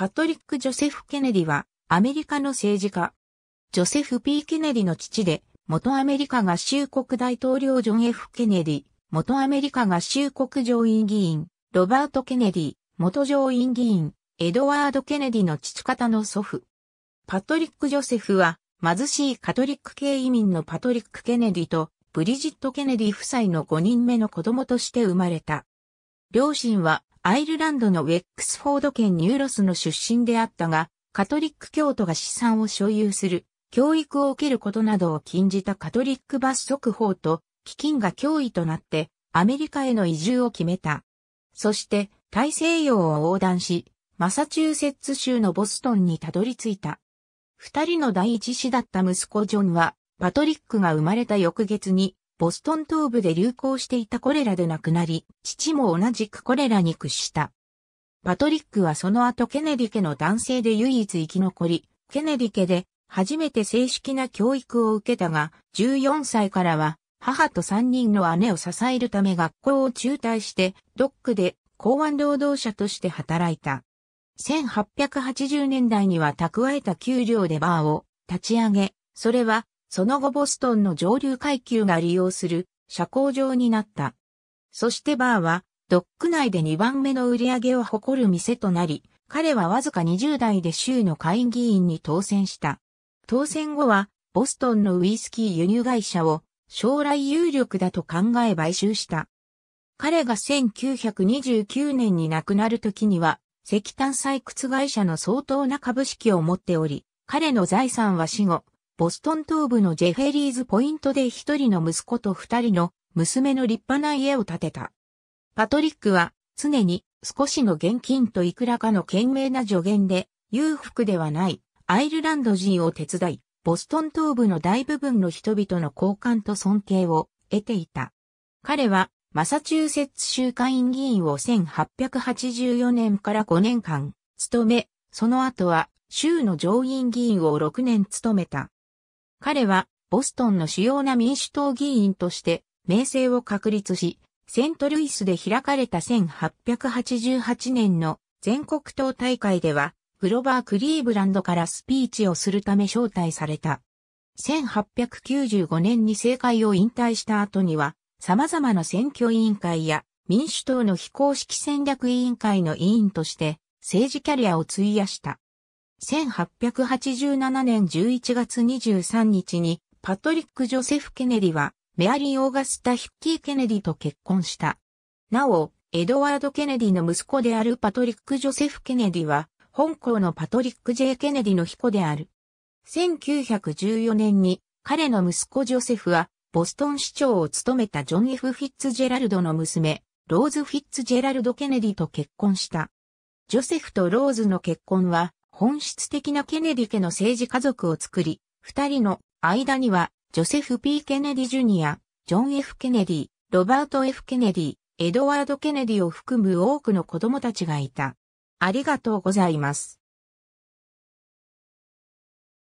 パトリック・ジョセフ・ケネディは、アメリカの政治家。ジョセフ・ P・ ケネディの父で、元アメリカ合衆国大統領ジョン・ F・ ケネディ、元アメリカ合衆国上院議員、ロバート・ケネディ、元上院議員、エドワード・ケネディの父方の祖父。パトリック・ジョセフは、貧しいカトリック系移民のパトリック・ケネディと、ブリジット・ケネディ夫妻の5人目の子供として生まれた。両親はアイルランドのウェックスフォード県ニューロスの出身であったが、カトリック教徒が資産を所有する、教育を受けることなどを禁じたカトリック罰則法と、基金が脅威となって、アメリカへの移住を決めた。そして、大西洋を横断し、マサチューセッツ州のボストンにたどり着いた。二人の第一子だった息子ジョンは、パトリックが生まれた翌月に、ボストン東部で流行していたコレラで亡くなり、父も同じくコレラに屈した。パトリックはその後ケネディ家の男性で唯一生き残り、ケネディ家で初めて正式な教育を受けたが、14歳からは母と3人の姉を支えるため学校を中退して、ドックで港湾労働者として働いた。1880年代には蓄えた給料でバーを立ち上げ、それはその後ボストンの上流階級が利用する社交場になった。そしてバーは、ドック内で2番目の売り上げを誇る店となり、彼はわずか20代で州の会議員に当選した。当選後は、ボストンのウイスキー輸入会社を将来有力だと考え買収した。彼が1929年に亡くなる時には、石炭採掘会社の相当な株式を持っており、彼の財産は死後、ボストン東部のジェフェリーズポイントで一人の息子と二人の娘の立派な家を建てた。パトリックは常に少しの現金といくらかの懸命な助言で裕福ではないアイルランド人を手伝い、ボストン東部の大部分の人々の好感と尊敬を得ていた。彼はマサチューセッツ州下院議員を1884年から5年間務め、その後は州の上院議員を6年務めた。彼はボストンの主要な民主党議員として名声を確立し、セントルイスで開かれた1888年の全国党大会では、グロバー・クリーブランドからスピーチをするため招待された。1895年に政界を引退した後には、様々な選挙委員会や民主党の非公式戦略委員会の委員として政治キャリアを費やした。1887年11月23日にパトリック・ジョセフ・ケネディはメアリー・オーガスタ・ヒッキー・ケネディと結婚した。なお、エドワード・ケネディの息子であるパトリック・ジョセフ・ケネディは、本校のパトリック・ジェイ・ケネディの彦である。1914年に彼の息子ジョセフは、ボストン市長を務めたジョン・ F・ フィッツジェラルドの娘、ローズ・フィッツジェラルド・ケネディと結婚した。ジョセフとローズの結婚は、本質的なケネディ家の政治家族を作り、二人の間には、ジョセフ・ P・ ケネディ・ジュニア、ジョン・ F・ ケネディ、ロバート・ F・ ケネディ、エドワード・ケネディを含む多くの子供たちがいた。ありがとうございます。